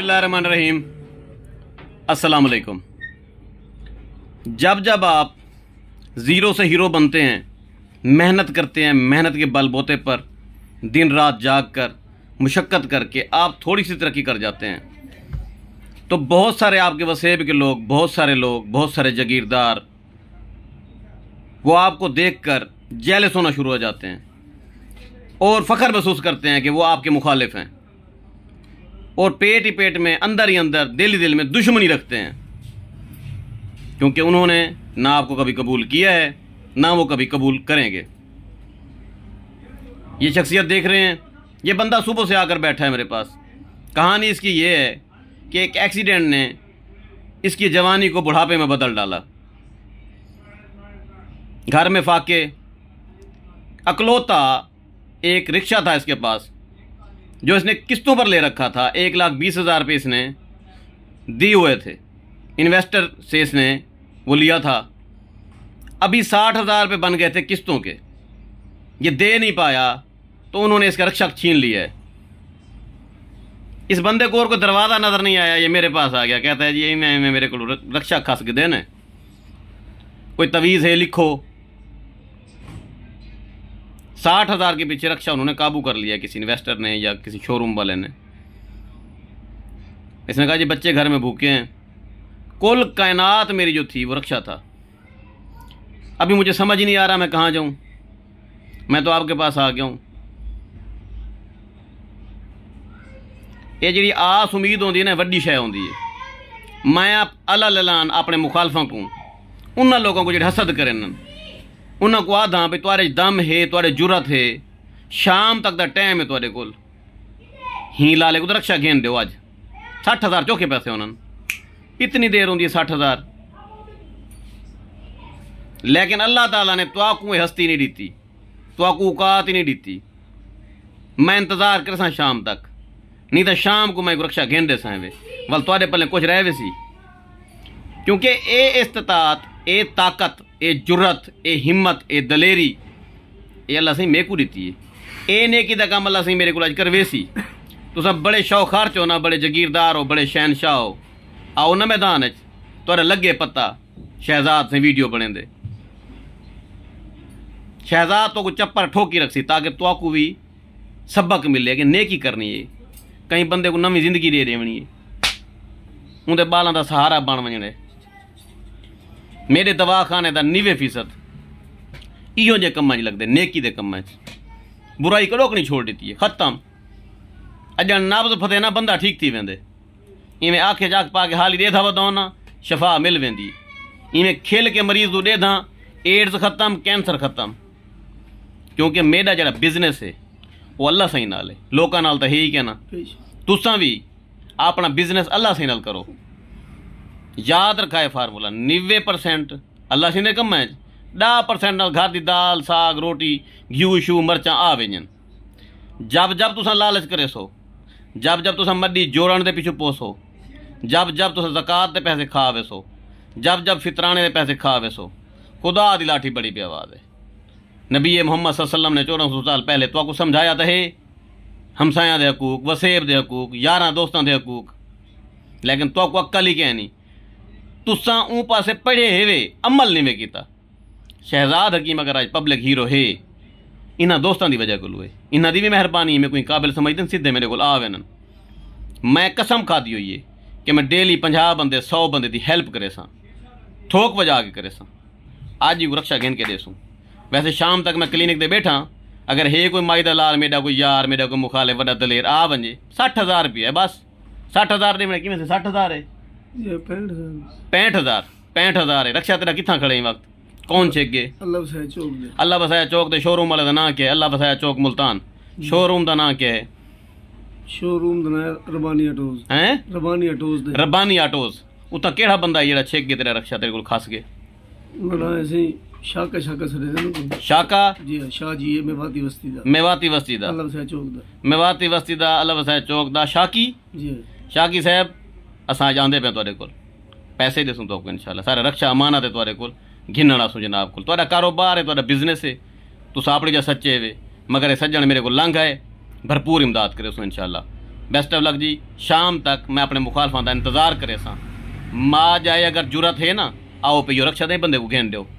रहीम अस्सलाम वालेकुम जब जब आप ज़ीरो से हीरो बनते हैं मेहनत करते हैं मेहनत के बलबोते पर दिन रात जाग कर मुशक्क़त करके आप थोड़ी सी तरक्की कर जाते हैं तो बहुत सारे आपके वसेब के लोग बहुत सारे लोग बहुत सारे जागीरदार वो आपको देख कर होना शुरू हो जाते हैं और फ़ख्र महसूस करते हैं कि वो आपके मुखालिफ हैं और पेट ही पेट में अंदर ही अंदर दिल ही दिल में दुश्मनी रखते हैं क्योंकि उन्होंने ना आपको कभी कबूल किया है ना वो कभी कबूल करेंगे ये शख्सियत देख रहे हैं ये बंदा सुबह से आकर बैठा है मेरे पास कहानी इसकी ये है कि एक एक्सीडेंट ने इसकी जवानी को बुढ़ापे में बदल डाला घर में फाके अकलौता एक रिक्शा था इसके पास जो इसने किस्तों पर ले रखा था एक लाख बीस हज़ार रुपये इसने दिए हुए थे इन्वेस्टर से इसने वो लिया था अभी साठ हज़ार रुपये बन गए थे किस्तों के ये दे नहीं पाया तो उन्होंने इसका रक्षक छीन लिया है इस बंदे को और कोई दरवाज़ा नज़र नहीं आया ये मेरे पास आ गया कहता है जी मैं, मैं मेरे को रक्षा खस के देने कोई तवीज़ है लिखो साठ हज़ार के पीछे रक्षा उन्होंने काबू कर लिया किसी इन्वेस्टर ने या किसी शोरूम वाले ने इसने कहा जी बच्चे घर में भूखे हैं कुल कायनात मेरी जो थी वो रक्षा था अभी मुझे समझ नहीं आ रहा मैं कहाँ जाऊँ मैं तो आपके पास आ गया हूं ये जी आस उम्मीद होती है ना वही शह होंगी है मैं आप अल ललान अपने मुखालफों को उन्होंने लोगों को जो हसद करें उन्होंने आदा भी तुआरे दम है तुआरे जुरत है शाम तक का टाइम है तुआरे को ही लाले को तो रक्षा घेन दो अज सठ हज़ार चौके पैसे उन्होंने इतनी देर होंगी सठ हज़ार लेकिन अल्लाह तला ने तुआकू हस्ती नहीं दीती तुआकू औकात ही नहीं दीती मैं इंतज़ार कर सा शाम तक नहीं तो शाम को मैं रक्षा घेन दे वे वल पल कुछ रह वे सी क्योंकि ए इस्तात ए ताकत ये जरूरत ए हिम्मत ये दलेरी ए अल्लाह सही मेकू दी है ए नेकी का कम अल्लाह सही मेरे को अज तुस बड़े शौखार चो ना बड़े जगीरदार हो बड़े शहनशाह हो आओ ना मैदान तुरे लगे पता शहजाद से वीडियो बने दे शहजाद तो को चप्पर ठोकी रख सी ताकि तो भी सबक मिले कि नेकी करनी है कहीं बंदे को नवी जिंदगी दे देनी है उनके बालों का सहारा बन वजने मेरे दवाखाने का निवे फीसद इो जे कम लगते नेकी के कम बुराई को रोकनी छोड़ दी है खत्म अजन नाबज फतेह ना बंदा ठीक थी वेंदे इवें आखे जाग पा के हाली डेधा वधाना शफा मिल वेंदी इवें खेल के मरीज को डेधा एड्स खत्म कैंसर खत्म क्योंकि मेरा जरा बिजनेस है वो अल्लाह सही नाल है लोगों नाल तो है ही कहना तुसा भी अपना बिजनेस अल्लाह सही नाल करो याद रखा है फार्मूला नब्बे परसेंट अल्लाह सीने कम है ॾह परसेंट घर की दाल साग रोटी घिऊ शू मर्चा आ वेंजन जब जब तुस लालच करे सो जब जब तुस मडी जोड़न के पिछु पोसो जब जब तुस जक़त के पैसे खा वेसो जब जब फितराने के पैसे खा वेसो खुदा की लाठी बड़ी पे है नबी मोहम्मद वसल्लम ने चौदह सौ साल पहले तो समझाया तो है हमसाया के हकूक वसेब के हकूक यारह दोस्तों के हकूक लेकिन तो आपको अक्ल ही कहनी तुसा ऊ पासे पढ़े वे अमल नहीं वे किया शहजाद हकीम अगर आज पब्लिक हीरो हे इन्होंने दोस्तों की वजह कोलू है इन्हों की भी मेहरबानी मैं कोई काबिल समझते सीधे मेरे को आ वेन मैं कसम खाधी हुई है कि मैं डेली पंजा बंद सौ बंद की हेल्प करे सोक बजा के करे सज ही रक्षा घेन के दे सूँ वैसे शाम तक मैं क्लीनिक दे बैठा अगर हे कोई माई का लाल मेरा कोई यार मेरा कोई मुखाले वा दलेर आ बजे सठ हज़ार रुपया बस सठ हज़ार दे मैं कि सठ हज़ार है पैंठ हज़ार पैंठ हज़ार है रक्षा तेरा किथा खड़े वक्त कौन चेक गए अल्लाह बसाया चौक अल्लाह बसाया चौक तो शोरूम वाले का ना क्या अल्लाह बसाया चौक मुल्तान शोरूम का ना क्या है ਸ਼ੋਰੂਮ ਦਾ ਨਾਮ ਰਬਾਨੀ ਆਟੋਜ਼ ਹੈ ਰਬਾਨੀ ਆਟੋਜ਼ ਦੇ ਰਬਾਨੀ ਆਟੋਜ਼ ਉਤਾ ਕਿਹੜਾ ਬੰਦਾ ਜਿਹੜਾ ਛੇਕ ਕੇ ਤੇਰਾ ਰਕਸ਼ਾ ਤੇਰੇ ਕੋਲ ਖਸ ਗਏ ਬੜਾ ਐਸੀ ਸ਼ਾਕਾ ਸ਼ਾਕਾ ਸਰੇ ਦੇ ਸ਼ਾਕਾ ਜੀ ਸ਼ਾਹ ਜੀ ਇਹ ਮੇਵਾਤੀ ਵਸਤੀ ਦਾ ਮੇਵਾਤੀ ਵਸਤੀ ਦਾ ਅੱਲਾ ਵਸਾ ਚੌਕ ਦਾ ਮੇਵਾਤੀ ਵਸਤੀ ਦਾ ਅੱਲਾ ਵਸਾ ਚੌਕ ਦਾ ਸ਼ਾਕੀ ਜੀ ਸ਼ਾਕੀ ਸਾਹਿਬ असां जांदे पिया थोरे कोल पैसे देसूं तो इन सारा रक्षा अमानत है थोरे कोल घिनण आसूं जनाब को कारोबार है बिजनेस है तुस अपने जा सच्चे वे मगर ये सज्जन मेरे को लंघ है भरपूर इमदाद करे सो इनशाला बेस्ट ऑफ लक जी शाम तक मैं अपने मुखालफा का इंतजार करे सा माँ जाए अगर जरूरत है ना आओ पे रक्षा दें बंदे को घेन दो